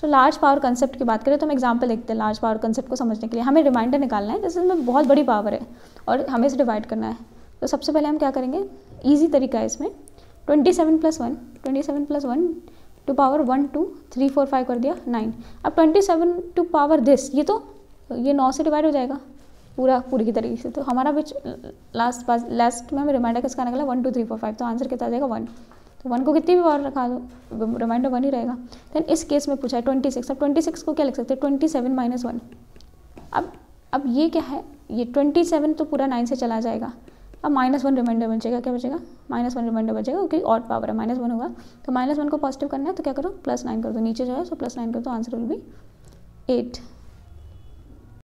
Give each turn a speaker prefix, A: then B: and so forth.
A: so large power concept की बात करें तो हम एग्जाम्पल देखते हैं लार्ज पावर कंसेप्ट को समझने के लिए हमें रिमाइंडर निकालना है जैसे इसमें बहुत बड़ी पावर है और हमें इसे डिवाइड करना है तो सबसे पहले हम क्या करेंगे ईजी तरीका है इसमें twenty seven plus one twenty seven plus one to power one two three four five कर दिया नाइन अब twenty seven to power this ये तो ये नौ से डिवाइड हो जाएगा पूरा पूरी की तरीके से तो हमारा बिच लास्ट पास लास्ट में हमें रिमाइंडर किसका निकला one two three four five तो आंसर कितना आ जाएगा वन तो वन को कितनी भी बार रखा दो रिमाइंडर वन ही रहेगा देन इस केस में पूछा है ट्वेंटी सिक्स अब ट्वेंटी सिक्स को क्या लिख सकते हैं ट्वेंटी सेवन माइनस वन अब अब ये क्या है ये ट्वेंटी सेवन तो पूरा नाइन से चला जाएगा अब माइनस वन रिमाइंडर बचेगा क्या बचेगा माइनस वन रिमाइंडर बचेगा क्योंकि और पावर है माइनस वन होगा तो माइनस वन को पॉजिटिव करना है तो क्या करो प्लस नाइन कर दो नीचे जाए तो सो प्लस नाइन कर दो आंसर विल बी एट